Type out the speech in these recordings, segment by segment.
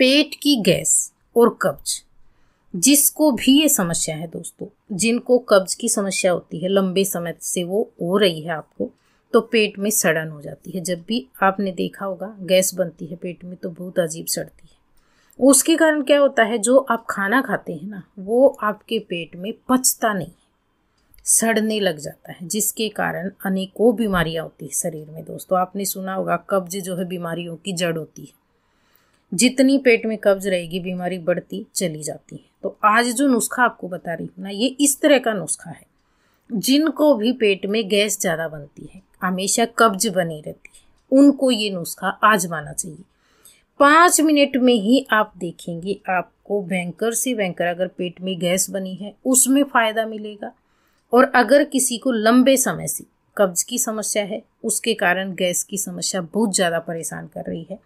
पेट की गैस और कब्ज जिसको भी ये समस्या है दोस्तों जिनको कब्ज की समस्या होती है लंबे समय से वो हो रही है आपको तो पेट में सड़न हो जाती है जब भी आपने देखा होगा गैस बनती है पेट में तो बहुत अजीब सड़ती है उसके कारण क्या होता है जो आप खाना खाते हैं ना वो आपके पेट में पचता नहीं सड़ने लग जाता है जिसके कारण अनेकों बीमारियां होती है शरीर में दोस्तों आपने सुना होगा कब्ज जो है बीमारियों की जड़ होती है जितनी पेट में कब्ज रहेगी बीमारी बढ़ती चली जाती है तो आज जो नुस्खा आपको बता रही हूँ ना ये इस तरह का नुस्खा है जिनको भी पेट में गैस ज़्यादा बनती है हमेशा कब्ज बनी रहती है उनको ये नुस्खा आजमाना चाहिए पाँच मिनट में ही आप देखेंगे आपको भयंकर से भयंकर अगर पेट में गैस बनी है उसमें फ़ायदा मिलेगा और अगर किसी को लंबे समय से कब्ज की समस्या है उसके कारण गैस की समस्या बहुत ज़्यादा परेशान कर रही है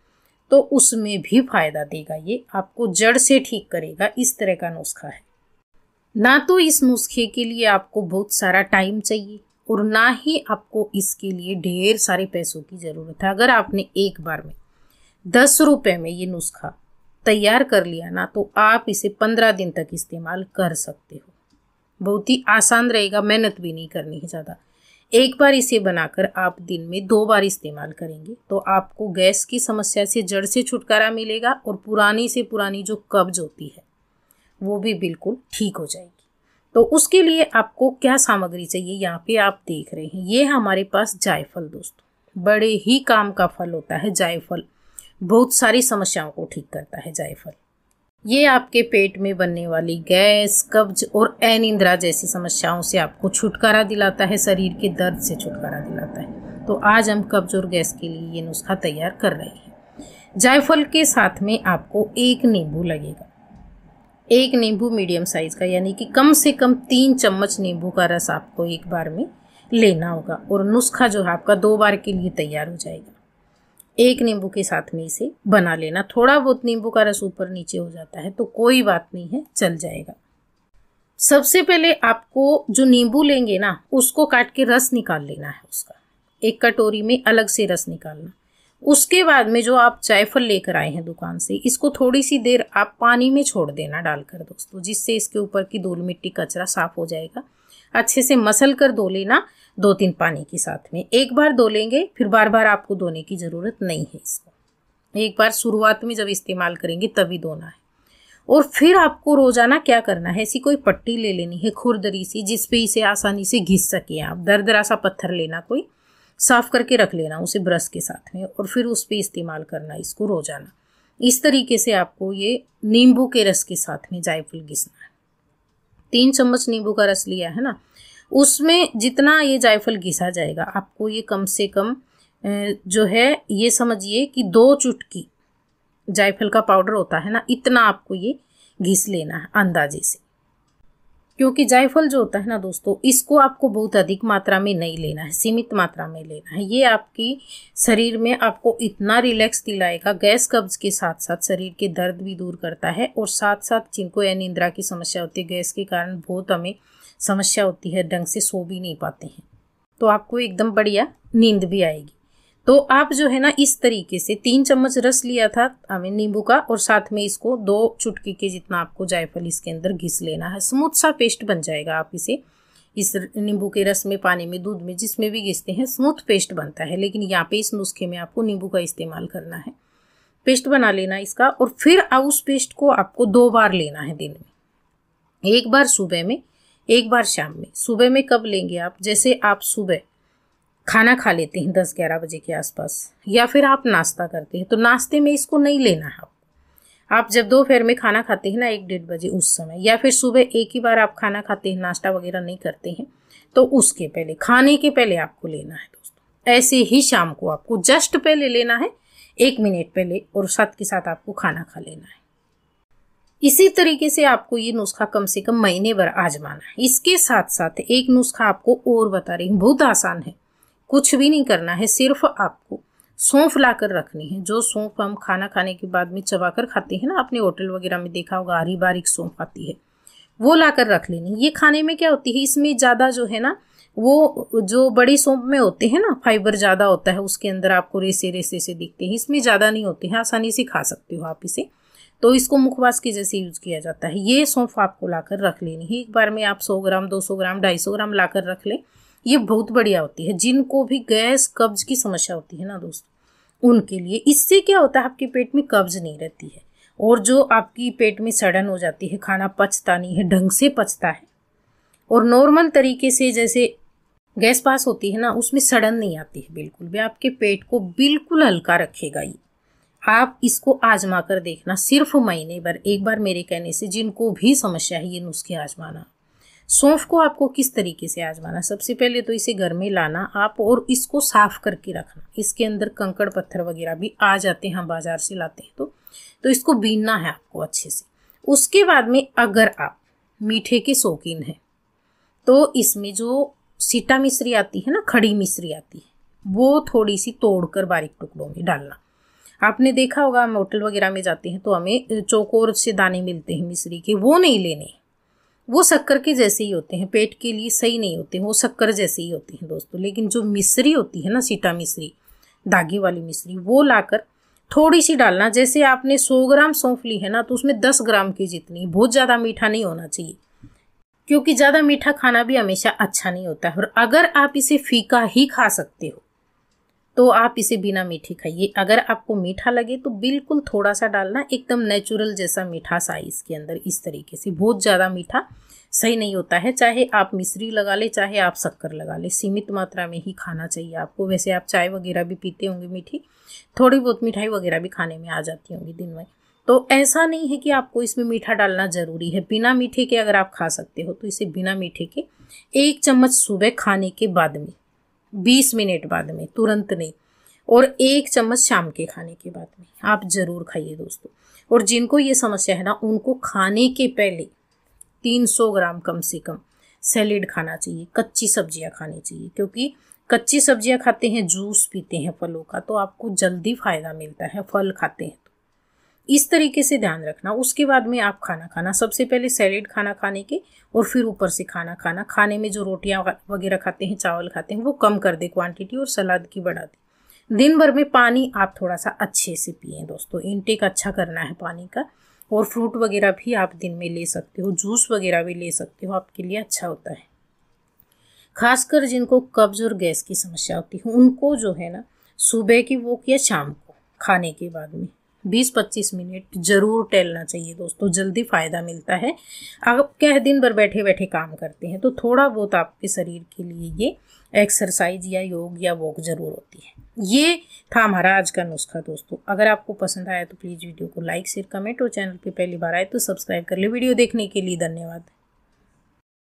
तो उसमें भी फायदा देगा ये आपको जड़ से ठीक करेगा इस तरह का नुस्खा है ना तो इस नुस्खे के लिए आपको बहुत सारा टाइम चाहिए और ना ही आपको इसके लिए ढेर सारे पैसों की ज़रूरत है अगर आपने एक बार में दस रुपये में ये नुस्खा तैयार कर लिया ना तो आप इसे पंद्रह दिन तक इस्तेमाल कर सकते हो बहुत ही आसान रहेगा मेहनत भी नहीं करनी है ज़्यादा एक बार इसे बनाकर आप दिन में दो बार इस्तेमाल करेंगे तो आपको गैस की समस्या से जड़ से छुटकारा मिलेगा और पुरानी से पुरानी जो कब्ज होती है वो भी बिल्कुल ठीक हो जाएगी तो उसके लिए आपको क्या सामग्री चाहिए यहाँ पे आप देख रहे हैं ये हमारे पास जायफल दोस्तों बड़े ही काम का फल होता है जायफल बहुत सारी समस्याओं को ठीक करता है जायफल ये आपके पेट में बनने वाली गैस कब्ज और अनिंद्रा जैसी समस्याओं से आपको छुटकारा दिलाता है शरीर के दर्द से छुटकारा दिलाता है तो आज हम कब्ज और गैस के लिए ये नुस्खा तैयार कर रहे हैं जायफल के साथ में आपको एक नींबू लगेगा एक नींबू मीडियम साइज़ का यानी कि कम से कम तीन चम्मच नींबू का रस आपको एक बार में लेना होगा और नुस्खा जो है आपका दो बार के लिए तैयार हो जाएगा एक नींबू के साथ में इसे बना लेना थोड़ा बहुत नींबू का रस ऊपर नीचे हो जाता है तो कोई बात नहीं है चल जाएगा सबसे पहले आपको जो नींबू लेंगे ना उसको काट के रस निकाल लेना है उसका एक कटोरी में अलग से रस निकालना उसके बाद में जो आप जायफल लेकर आए हैं दुकान से इसको थोड़ी सी देर आप पानी में छोड़ देना डालकर दोस्तों जिससे इसके ऊपर की धूल मिट्टी कचरा साफ हो जाएगा अच्छे से मसल कर धो लेना दो तीन पानी के साथ में एक बार धो लेंगे फिर बार बार आपको धोने की ज़रूरत नहीं है इसको एक बार शुरुआत में जब इस्तेमाल करेंगे तभी धोना है और फिर आपको रोज़ाना क्या करना है ऐसी कोई पट्टी ले लेनी है खुरदरी सी जिसपे इसे आसानी से घिस सके आप दरदरा सा पत्थर लेना कोई साफ करके रख लेना उसे ब्रश के साथ में और फिर उस पर इस्तेमाल करना इसको रोज़ाना इस तरीके से आपको ये नींबू के रस के साथ में जायफल घिसना है तीन चम्मच नींबू का रस लिया है ना उसमें जितना ये जायफल घिसा जाएगा आपको ये कम से कम जो है ये समझिए कि दो चुटकी जायफल का पाउडर होता है ना इतना आपको ये घिस लेना है अंदाजे से क्योंकि जायफल जो होता है ना दोस्तों इसको आपको बहुत अधिक मात्रा में नहीं लेना है सीमित मात्रा में लेना है ये आपकी शरीर में आपको इतना रिलैक्स दिलाएगा गैस कब्ज के साथ साथ शरीर के दर्द भी दूर करता है और साथ साथ जिनको या निंद्रा की समस्या होती है गैस के कारण बहुत हमें समस्या होती है ढंग से सो भी नहीं पाते हैं तो आपको एकदम बढ़िया नींद भी आएगी तो आप जो है ना इस तरीके से तीन चम्मच रस लिया था हमें नींबू का और साथ में इसको दो चुटकी के जितना आपको जायफल इसके अंदर घिस लेना है स्मूथ सा पेस्ट बन जाएगा आप इसे इस नींबू के रस में पानी में दूध में जिसमें भी घिसते हैं स्मूथ पेस्ट बनता है लेकिन यहाँ पे इस नुस्खे में आपको नींबू का इस्तेमाल करना है पेस्ट बना लेना इसका और फिर उस पेस्ट को आपको दो बार लेना है दिन में एक बार सुबह में एक बार शाम में सुबह में कब लेंगे आप जैसे आप सुबह खाना खा लेते हैं दस ग्यारह बजे के आसपास या फिर आप नाश्ता करते हैं तो नाश्ते में इसको नहीं लेना है आप जब दोपहर में खाना खाते हैं ना एक डेढ़ बजे उस समय या फिर सुबह एक ही बार आप खाना खाते हैं नाश्ता वगैरह नहीं करते हैं तो उसके पहले खाने के पहले आपको लेना है दोस्तों ऐसे ही शाम को आपको जस्ट पहले लेना है एक मिनट पहले और साथ के साथ आपको खाना खा लेना है इसी तरीके से आपको ये नुस्खा कम से कम महीने भर आजमाना है इसके साथ साथ एक नुस्खा आपको और बता रही हूँ बहुत आसान है कुछ भी नहीं करना है सिर्फ आपको सौंफ ला कर रखनी है जो सौंफ हम खाना खाने के बाद में चबा कर खाते हैं ना आपने होटल वगैरह में देखा होगा हरी बारीक सौंफ आती है वो ला कर रख लेनी ये खाने में क्या होती है इसमें ज़्यादा जो है ना वो जो बड़ी सौंप में होते हैं ना फाइबर ज़्यादा होता है उसके अंदर आपको रेसे रेसे से दिखते हैं इसमें ज़्यादा नहीं होते हैं आसानी से खा सकते हो आप इसे तो इसको मुखवास के जैसे यूज़ किया जाता है ये सौंफ आपको लाकर रख लेनी है एक बार में आप सौ ग्राम सौ ग्राम सौ ग्राम लाकर रख लें ये बहुत बढ़िया होती है जिनको भी गैस कब्ज की समस्या होती है ना दोस्तों उनके लिए इससे क्या होता है आपके पेट में कब्ज नहीं रहती है और जो आपकी पेट में सड़न हो जाती है खाना पचता नहीं है ढंग से पचता है और नॉर्मल तरीके से जैसे गैस पास होती है ना उसमें सड़न नहीं आती है बिल्कुल भी आपके पेट को बिल्कुल हल्का रखेगा ये आप इसको आजमा कर देखना सिर्फ महीने भर एक बार मेरे कहने से जिनको भी समस्या है ये नुस्खे आजमाना सौंफ को आपको किस तरीके से आजमाना सबसे पहले तो इसे घर में लाना आप और इसको साफ करके रखना इसके अंदर कंकड़ पत्थर वगैरह भी आ जाते हैं हम बाजार से लाते हैं तो तो इसको बीनना है आपको अच्छे से उसके बाद में अगर आप मीठे के शौकीन हैं तो इसमें जो सीटा मिश्री आती है ना खड़ी मिश्री आती है वो थोड़ी सी तोड़कर बारीक टुकड़ों में डालना आपने देखा होगा हम होटल वगैरह में जाते हैं तो हमें चौकोर से दाने मिलते हैं मिश्री के वो नहीं लेने वो शक्कर के जैसे ही होते हैं पेट के लिए सही नहीं होते वो शक्कर जैसे ही होते हैं दोस्तों लेकिन जो मिश्री होती है ना सीटा मिश्री धागे वाली मिश्री वो लाकर थोड़ी सी डालना जैसे आपने 100 ग्राम सौंफ ली है ना तो उसमें 10 ग्राम की जितनी बहुत ज़्यादा मीठा नहीं होना चाहिए क्योंकि ज़्यादा मीठा खाना भी हमेशा अच्छा नहीं होता है और अगर आप इसे फीका ही खा सकते हो तो आप इसे बिना मीठे खाइए अगर आपको मीठा लगे तो बिल्कुल थोड़ा सा डालना एकदम नेचुरल जैसा मीठा सा इसके अंदर इस तरीके से बहुत ज़्यादा मीठा सही नहीं होता है चाहे आप मिश्री लगा ले चाहे आप शक्कर लगा ले सीमित मात्रा में ही खाना चाहिए आपको वैसे आप चाय वगैरह भी पीते होंगे मीठी थोड़ी बहुत मिठाई वगैरह भी खाने में आ जाती होंगी दिन में तो ऐसा नहीं है कि आपको इसमें मीठा डालना ज़रूरी है बिना मीठे के अगर आप खा सकते हो तो इसे बिना मीठे के एक चम्मच सुबह खाने के बाद में बीस मिनट बाद में तुरंत नहीं और एक चम्मच शाम के खाने के बाद में आप ज़रूर खाइए दोस्तों और जिनको ये समस्या है ना उनको खाने के पहले 300 ग्राम कम से कम सैलेड खाना चाहिए कच्ची सब्जियां खानी चाहिए क्योंकि कच्ची सब्जियां खाते हैं जूस पीते हैं फलों का तो आपको जल्दी फ़ायदा मिलता है फल खाते हैं इस तरीके से ध्यान रखना उसके बाद में आप खाना खाना सबसे पहले सैलेड खाना खाने के और फिर ऊपर से खाना खाना खाने में जो रोटियां वगैरह खाते हैं चावल खाते हैं वो कम कर दे क्वांटिटी और सलाद की बढ़ा दे दिन भर में पानी आप थोड़ा सा अच्छे से पिए दोस्तों इनटेक अच्छा करना है पानी का और फ्रूट वगैरह भी आप दिन में ले सकते हो जूस वगैरह भी ले सकते हो आपके लिए अच्छा होता है खासकर जिनको कब्ज और गैस की समस्या होती है उनको जो है ना सुबह की वो या शाम को खाने के बाद में 20-25 मिनट जरूर टहलना चाहिए दोस्तों जल्दी फ़ायदा मिलता है आप कह दिन भर बैठे बैठे काम करते हैं तो थोड़ा बहुत आपके शरीर के लिए ये एक्सरसाइज या योग या वॉक ज़रूर होती है ये था हमारा आज का नुस्खा दोस्तों अगर आपको पसंद आया तो प्लीज़ वीडियो को लाइक शेयर कमेंट और चैनल पर पहली बार आए तो सब्सक्राइब कर ले वीडियो देखने के लिए धन्यवाद